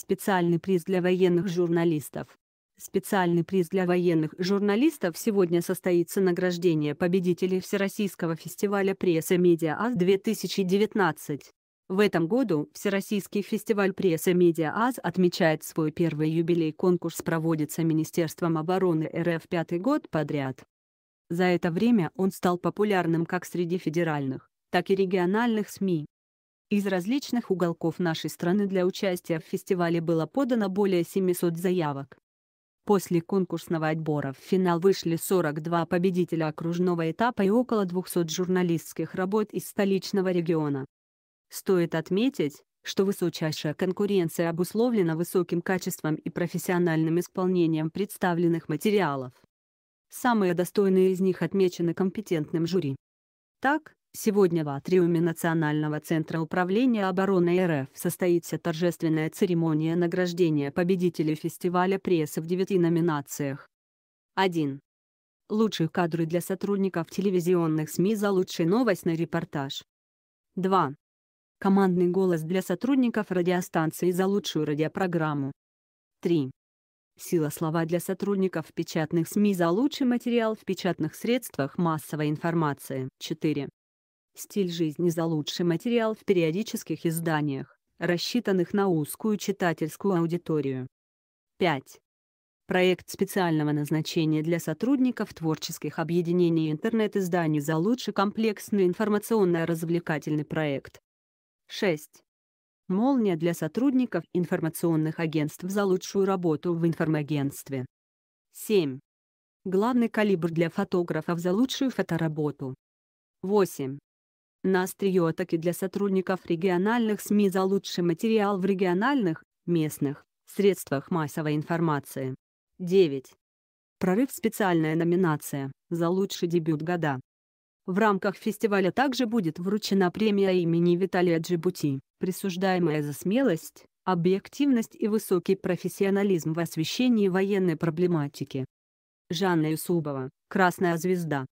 Специальный приз для военных журналистов. Специальный приз для военных журналистов сегодня состоится награждение победителей Всероссийского фестиваля прессы «Медиа-АС» 2019. В этом году Всероссийский фестиваль прессы «Медиа-АС» отмечает свой первый юбилей. Конкурс проводится Министерством обороны РФ пятый год подряд. За это время он стал популярным как среди федеральных, так и региональных СМИ. Из различных уголков нашей страны для участия в фестивале было подано более 700 заявок. После конкурсного отбора в финал вышли 42 победителя окружного этапа и около 200 журналистских работ из столичного региона. Стоит отметить, что высочайшая конкуренция обусловлена высоким качеством и профессиональным исполнением представленных материалов. Самые достойные из них отмечены компетентным жюри. Так, Сегодня в атриуме Национального центра управления обороны РФ состоится торжественная церемония награждения победителей фестиваля прессы в девяти номинациях. 1. Лучшие кадры для сотрудников телевизионных СМИ за лучший новостный репортаж. 2. Командный голос для сотрудников радиостанции за лучшую радиопрограмму. 3. Сила слова для сотрудников печатных СМИ за лучший материал в печатных средствах массовой информации. 4. Стиль жизни за лучший материал в периодических изданиях, рассчитанных на узкую читательскую аудиторию. 5. Проект специального назначения для сотрудников творческих объединений интернет-изданий за лучший комплексный информационно-развлекательный проект. 6. Молния для сотрудников информационных агентств за лучшую работу в информагентстве. 7. Главный калибр для фотографов за лучшую фотоработу. 8 на острие атаки для сотрудников региональных СМИ за лучший материал в региональных, местных, средствах массовой информации. 9. Прорыв специальная номинация за лучший дебют года. В рамках фестиваля также будет вручена премия имени Виталия Джибути, присуждаемая за смелость, объективность и высокий профессионализм в освещении военной проблематики. Жанна Юсубова, «Красная звезда»,